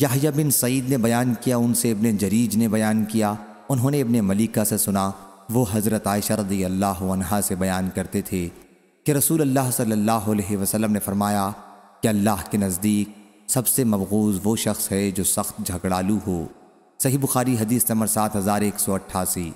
याहिया बिन सईद ने बयान किया उनसे इब्ने जरीज ने बयान किया उन्होंने इब्ने मलिका से सुना वो हज़रत आयशा रदी अल्लाह अनहा से बयान करते थे कि रसूल अल्लाह सल्लल्लाहु अलैहि वसल्लम ने फरमाया कि अल्लाह के नज़दीक सबसे मबगूज़ वो शख्स है जो सख्त झगड़ालू हो सही बुखारी हदीस नंबर सात हज़ार एक सौ अट्ठासी